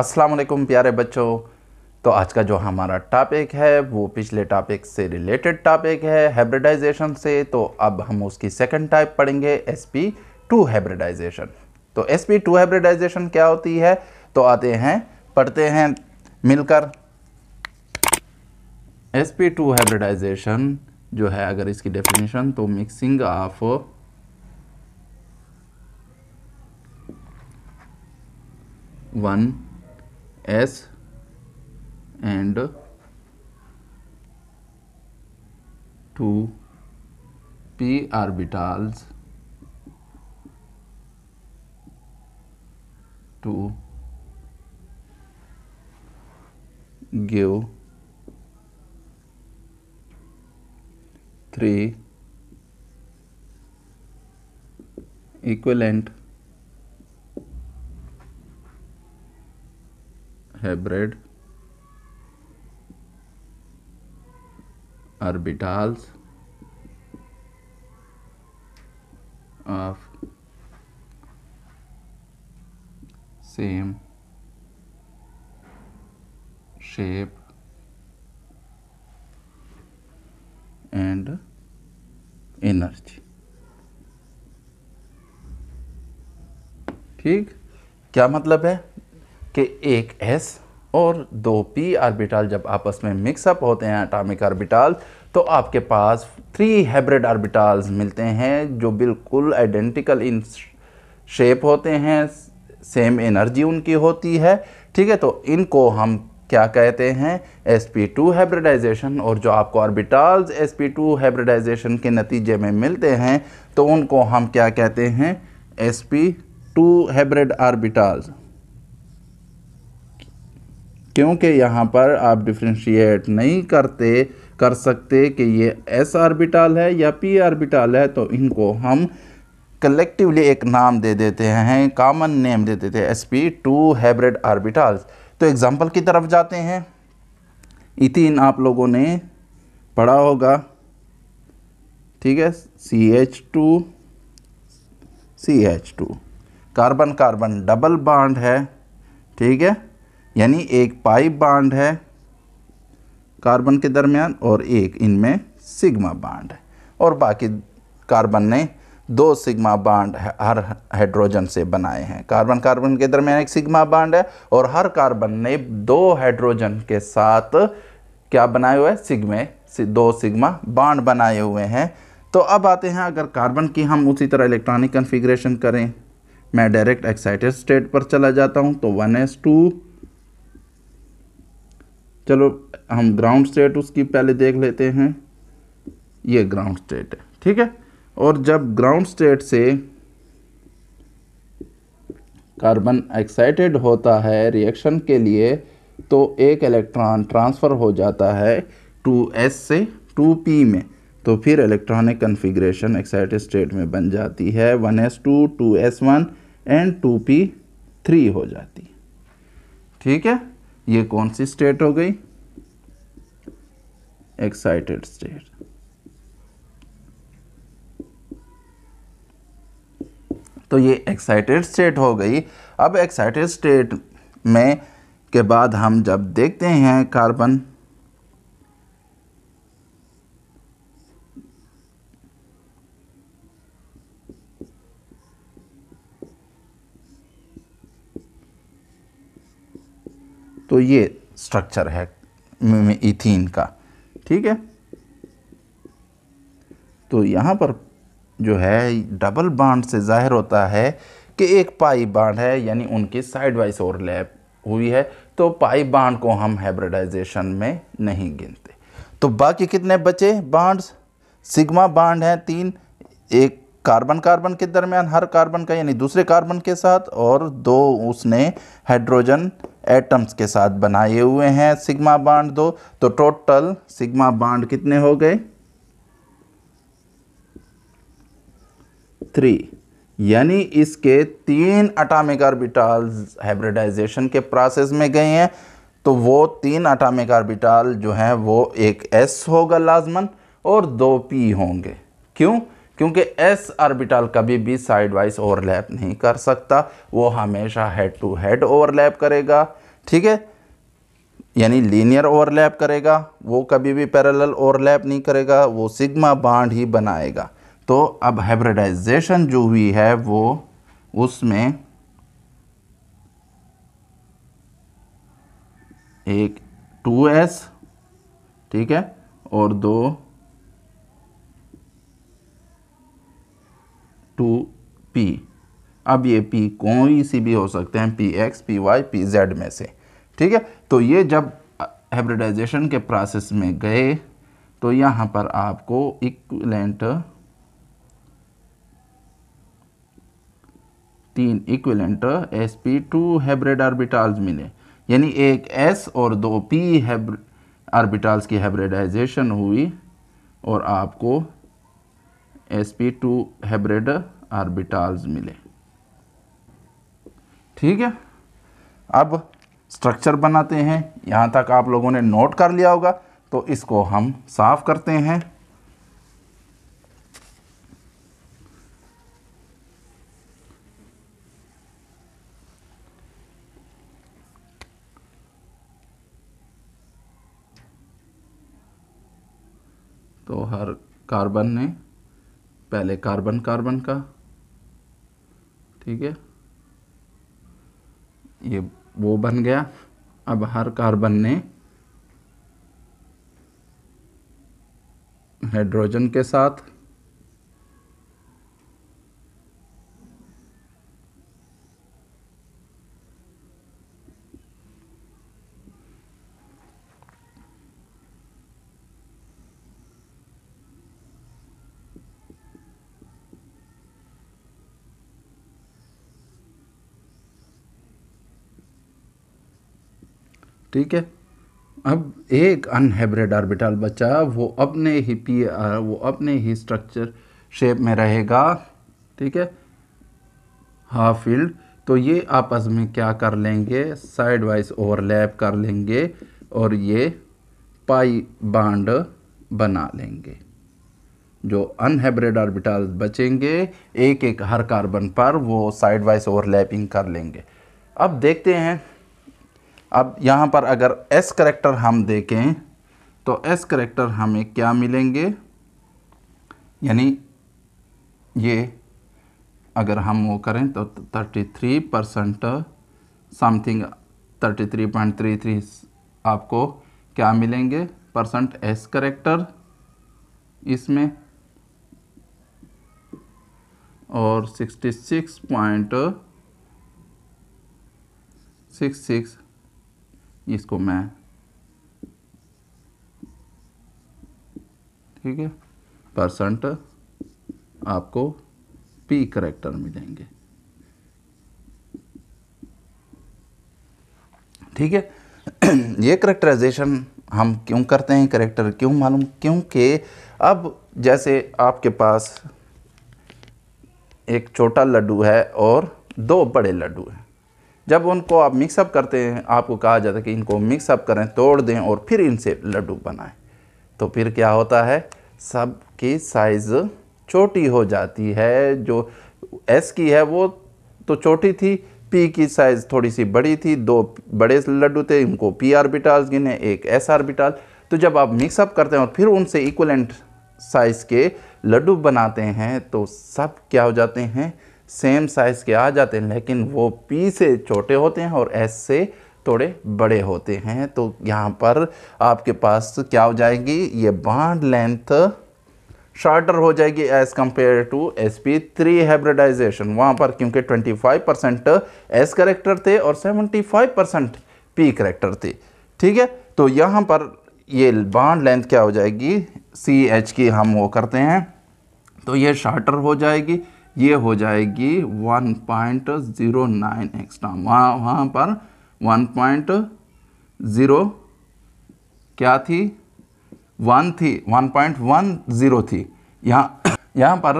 अस्सलाम वालेकुम प्यारे बच्चों तो आज का जो हमारा टॉपिक है वो पिछले टॉपिक से रिलेटेड टॉपिक है हाइब्रिडाइजेशन से तो अब हम उसकी सेकंड टाइप पढ़ेंगे एस पी टू हाइब्रिडाइजेशन तो एस पी टू हाइब्रिडाइजेशन क्या होती है तो आते हैं पढ़ते हैं मिलकर एस पी टू हाइब्रिडाइजेशन जो है अगर इसकी डेफिनेशन तो mixing of one S and 2 p orbitals to give 3 equivalent है hybrid orbitals of same shape and energy ठीक क्या मतलब है कि एक एस और दो पी आर्बिटाल जब आपस में मिक्सअप होते हैं अटामिक आर्बिटाल तो आपके पास थ्री हाइब्रिड आर्बिटाल्स मिलते हैं जो बिल्कुल आइडेंटिकल इन शेप होते हैं सेम एनर्जी उनकी होती है ठीक है तो इनको हम क्या कहते हैं एस पी टू हाइब्रिडाइजेशन और जो आपको orbitals S P two hybridization के नतीजे में मिलते हैं तो उनको हम क्या कहते हैं S P two hybrid orbitals क्योंकि यहाँ पर आप डिफ्रेंशिएट नहीं करते कर सकते कि ये एस आर्बिटाल है या पी आर्बिटाल है तो इनको हम कलेक्टिवली एक नाम दे देते हैं कॉमन नेम दे देते हैं S P two hybrid orbitals तो एग्ज़ाम्पल की तरफ जाते हैं इथिन आप लोगों ने पढ़ा होगा ठीक है C H two C H two carbon carbon double bond है ठीक है यानी एक पाइप बांड है कार्बन के दरमियान और एक इनमें सिग्मा बाड है और बाकी कार्बन ने दो सिग्मा बाड हर हाइड्रोजन से बनाए हैं कार्बन कार्बन के दरमियान एक सिग्मा बांड है और हर कार्बन ने दो हाइड्रोजन के साथ क्या बनाए हुए सिग्मे दो सिग्मा बाड बनाए हुए हैं तो अब आते हैं अगर कार्बन की हम उसी तरह इलेक्ट्रॉनिक कन्फिग्रेशन करें मैं डायरेक्ट एक्साइटेड स्टेट पर चला जाता हूं तो वन एस टू चलो हम ग्राउंड स्टेट उसकी पहले देख लेते हैं ये ग्राउंड स्टेट है ठीक है और जब ग्राउंड स्टेट से कार्बन एक्साइटेड होता है रिएक्शन के लिए तो एक इलेक्ट्रॉन ट्रांसफ़र हो जाता है टू एस से टू पी में तो फिर इलेक्ट्रॉनिक कन्फिग्रेशन एक्साइटेड स्टेट में बन जाती है one S two two S one and two P three हो जाती है ठीक है ये कौन सी स्टेट हो गई एक्साइटेड स्टेट तो ये एक्साइटेड स्टेट हो गई अब एक्साइटेड स्टेट में के बाद हम जब देखते हैं कार्बन तो ये स्ट्रक्चर है इथीन का ठीक है तो यहाँ पर जो है डबल बाड से ज़ाहिर होता है कि एक पाई बाड है यानी उनकी साइड वाइज लैब हुई है तो पाई बाड को हम हाइब्रिडाइजेशन में नहीं गिनते तो बाकी कितने बचे बाड्स सिग्मा बाड हैं तीन एक कार्बन कार्बन के दरमियान हर कार्बन का यानी दूसरे कार्बन के साथ और दो उसने हाइड्रोजन एटम्स के साथ बनाए हुए हैं सिग्मा बांड दो तो टोटल सिग्मा बांड कितने हो गए थ्री यानी इसके तीन अटामिक आर्बिटाल हाइब्रिडाइजेशन के प्रोसेस में गए हैं तो वो तीन अटामिक आर्बिटाल जो हैं वो एक एस होगा लाजमन और दो पी होंगे क्यों क्योंकि एस ऑर्बिटल कभी भी साइड वाइज ओवरलैप नहीं कर सकता वो हमेशा हेड टू हेड ओवरलैप करेगा ठीक है यानी लीनियर ओवरलैप करेगा वो कभी भी पैरेलल ओवरलैप नहीं करेगा वो सिग्मा बाड ही बनाएगा तो अब हाइब्रिडाइजेशन जो हुई है वो उसमें एक टू एस ठीक है और दो टू पी अब ये पी कोई सी भी हो सकते हैं P X P Y P Z में से ठीक है तो ये जब हाइब्रिडाइजेशन के प्रोसेस में गए तो यहाँ पर आपको इक्विलेंट तीन equivalent S P two hybrid orbitals मिले यानी एक एस और दो पी हैब्र आर्बिटाल्स की हाइब्रिडाइजेशन हुई और आपको S P two hybrid orbitals मिले ठीक है अब स्ट्रक्चर बनाते हैं यहाँ तक आप लोगों ने नोट कर लिया होगा तो इसको हम साफ करते हैं तो हर कार्बन ने पहले कार्बन कार्बन का ठीक है ये वो बन गया अब हर कार्बन ने हाइड्रोजन के साथ ठीक है अब एक अनहेब्रिड ऑर्बिटल बचा वो अपने ही पी वो अपने ही स्ट्रक्चर शेप में रहेगा ठीक है हाफ फील्ड तो ये आपस में क्या कर लेंगे साइड वाइज ओवरलैप कर लेंगे और ये पाई बांड बना लेंगे जो अनहेब्रिड ऑर्बिटल्स बचेंगे एक एक हर कार्बन पर वो साइड वाइज ओवरलैपिंग कर लेंगे अब देखते हैं अब यहाँ पर अगर एस करेक्टर हम देखें तो एस करेक्टर हमें क्या मिलेंगे यानी ये अगर हम वो करें तो 33 परसेंट समथिंग 33.33 आपको क्या मिलेंगे परसेंट एस करेक्टर इसमें और 66.66 सिक्स इसको मैं ठीक है परसेंट आपको पी करेक्टर मिलेंगे ठीक है ये करेक्टराइजेशन हम क्यों करते हैं करेक्टर क्यों मालूम क्योंकि अब जैसे आपके पास एक छोटा लड्डू है और दो बड़े लड्डू हैं जब उनको आप मिक्सअप करते हैं आपको कहा जाता है कि इनको मिक्सअप करें तोड़ दें और फिर इनसे लड्डू बनाएं तो फिर क्या होता है सब की साइज़ छोटी हो जाती है जो एस की है वो तो छोटी थी पी की साइज़ थोड़ी सी बड़ी थी दो बड़े लड्डू थे इनको पी आरबिटाल गिने एक एस आरबिटाल तो जब आप मिक्सअप करते हैं और फिर उनसे इक्वलेंट साइज़ के लड्डू बनाते हैं तो सब क्या हो जाते हैं सेम साइज़ के आ जाते हैं लेकिन वो पी से छोटे होते हैं और एस से थोड़े बड़े होते हैं तो यहाँ पर आपके पास क्या हो जाएगी ये बाड लेंथ शार्टर हो जाएगी as compare to S P three hybridization वहाँ पर क्योंकि 25 परसेंट एस करेक्टर थे और 75 परसेंट पी करेक्टर थे ठीक है तो यहाँ पर ये बाड लेंथ क्या हो जाएगी सी एच की हम वो करते हैं तो ये शार्टर हो जाएगी ये हो जाएगी 1.09 एक्स्ट्रा वहाँ वहाँ पर 1.0 क्या थी वन थी 1.10 थी यहाँ यहाँ पर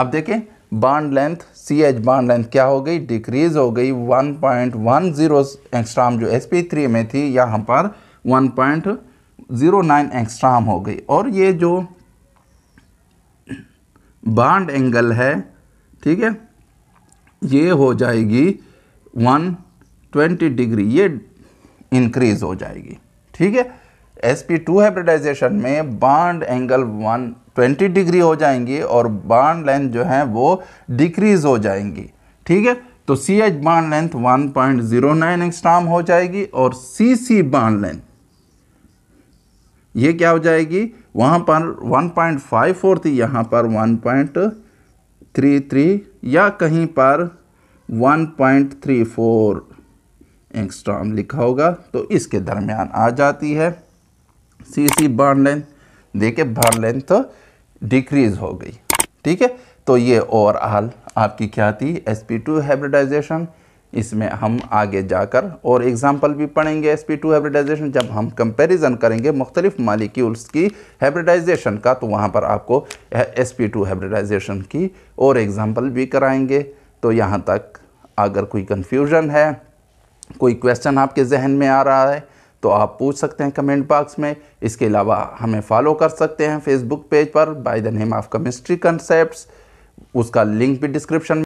आप देखें bond length C H bond length क्या हो गई डिक्रीज हो गई 1.10 एक्स्ट्राम जो एस थ्री में थी यहाँ पर 1.09 एक्स्ट्राम हो गई और ये जो बाड एंगल है ठीक है ये हो जाएगी 120 डिग्री ये इंक्रीज हो जाएगी ठीक है एस पी टू हाइब्रिडाइजेशन में बाड एंगल 120 डिग्री हो जाएंगे और बाड लेंथ जो है वो डिक्रीज हो जाएंगी ठीक है तो C H bond length 1.09 point angstrom हो जाएगी और सी सी बाड लेंथ ये क्या हो जाएगी वहाँ पर 1.54 थी यहाँ पर 1. थ्री थ्री या कहीं पर one point three four angstrom लिखा होगा तो इसके दरमियान आ जाती है सी सी बर्न लेंथ देखिए बर्न लेंथ तो डिक्रीज हो गई ठीक है तो ये ओवरऑल आपकी क्या थी एस पी टू हाइब्रिडाइजेशन इसमें हम आगे जाकर और एग्ज़ाम्पल भी पढ़ेंगे एस पी टू हाइब्रिडाइजेशन जब हम कंपेरिजन करेंगे मुख्तलिफ मालिक्यूल्स की हाइब्रिडाइजेशन का तो वहाँ पर आपको एस पी टू हाइब्रिडाइजेशन की और एग्ज़ाम्पल भी कराएंगे तो यहाँ तक अगर कोई कन्फ्यूजन है कोई क्वेश्चन आपके जहन में आ रहा है तो आप पूछ सकते हैं कमेंट बॉक्स में इसके अलावा हमें फॉलो कर सकते हैं फेसबुक पेज पर by the name of chemistry concept उसका लिंक भी डिस्क्रिप्शन